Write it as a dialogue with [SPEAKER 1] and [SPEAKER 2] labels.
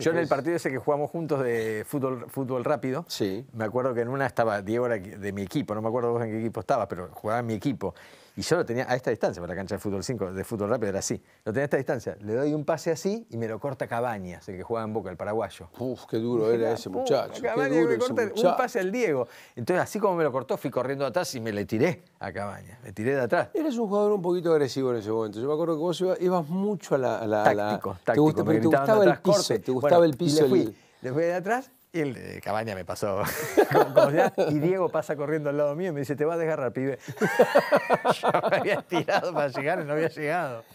[SPEAKER 1] Yo en el pues. partido ese que jugamos juntos de fútbol, fútbol rápido, sí. me acuerdo que en una estaba Diego de mi equipo, no me acuerdo vos en qué equipo estabas, pero jugaba en mi equipo. Y yo lo tenía a esta distancia, para la cancha de fútbol 5, de fútbol rápido era así. Lo tenía a esta distancia, le doy un pase así y me lo corta cabaña, el que jugaba en Boca, el paraguayo. Uf, qué duro era ese muchacho. corta un pase al Diego. Entonces, así como me lo cortó, fui corriendo atrás y me le tiré a cabaña. me tiré de atrás. Eres un jugador un poquito agresivo en ese momento. Yo me acuerdo que vos ibas, mucho a la... la táctico, táctico. Te, gustaba, el gustaba el piso? Le fui, de atrás y el Cabaña me pasó. y Diego pasa corriendo al lado mío y me dice, te vas a dejar pibe.
[SPEAKER 2] Yo me había tirado para llegar y no había llegado.